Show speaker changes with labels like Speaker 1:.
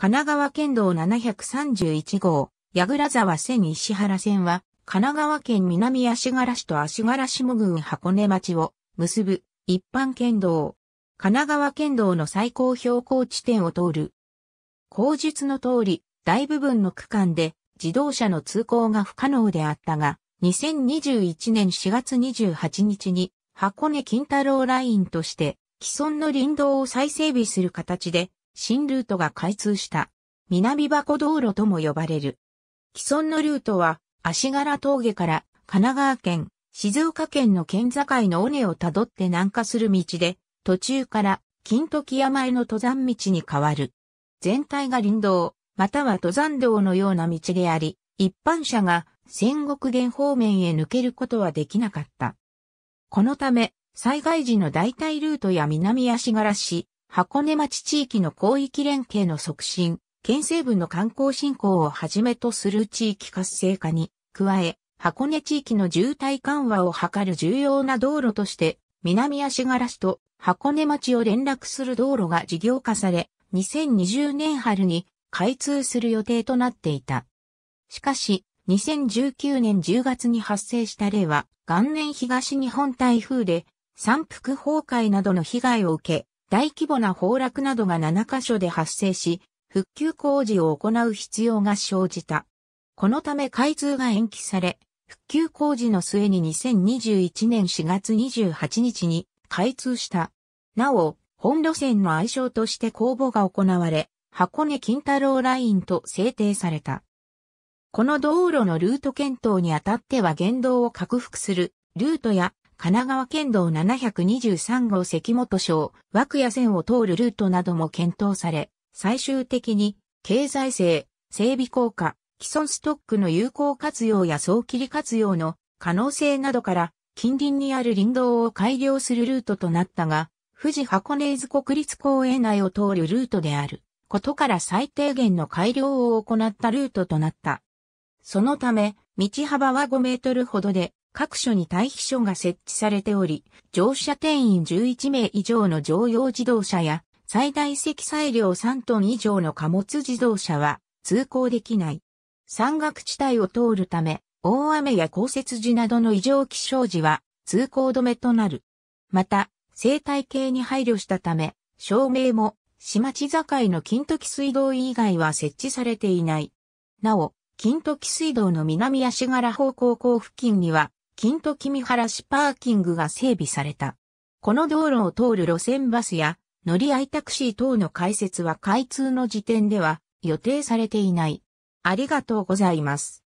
Speaker 1: 神奈川県道731号、矢倉沢線石原線は、神奈川県南足柄市と足柄下郡箱根町を結ぶ一般県道。神奈川県道の最高標高地点を通る。口述の通り、大部分の区間で自動車の通行が不可能であったが、2021年4月28日に箱根金太郎ラインとして既存の林道を再整備する形で新ルートが開通した。南箱道路とも呼ばれる。既存のルートは、足柄峠から神奈川県、静岡県の県境の尾根をたどって南下する道で、途中から金時山への登山道に変わる。全体が林道、または登山道のような道であり、一般車が戦国原方面へ抜けることはできなかった。このため、災害時の代替ルートや南足柄市、箱根町地域の広域連携の促進、県西部の観光振興をはじめとする地域活性化に加え、箱根地域の渋滞緩和を図る重要な道路として、南足柄市と箱根町を連絡する道路が事業化され、2020年春に開通する予定となっていた。しかし、2019年10月に発生した例は、元年東日本台風で、山腹崩壊などの被害を受け、大規模な崩落などが7カ所で発生し、復旧工事を行う必要が生じた。このため開通が延期され、復旧工事の末に2021年4月28日に開通した。なお、本路線の愛称として公募が行われ、箱根金太郎ラインと制定された。この道路のルート検討にあたっては言動を拡幅するルートや神奈川県道723号関本省、枠屋線を通るルートなども検討され、最終的に、経済性、整備効果、既存ストックの有効活用や早期利活用の可能性などから、近隣にある林道を改良するルートとなったが、富士箱根津国立公園内を通るルートである、ことから最低限の改良を行ったルートとなった。そのため、道幅は5メートルほどで、各所に待避所が設置されており、乗車定員11名以上の乗用自動車や、最大積載量3トン以上の貨物自動車は通行できない。山岳地帯を通るため、大雨や降雪時などの異常気象時は通行止めとなる。また、生態系に配慮したため、照明も、島地境の金時水道以外は設置されていない。なお、金時水道の南足柄方向港付近には、金と君原市パーキングが整備された。この道路を通る路線バスや乗り合いタクシー等の開設は開通の時点では予定されていない。ありがとうございます。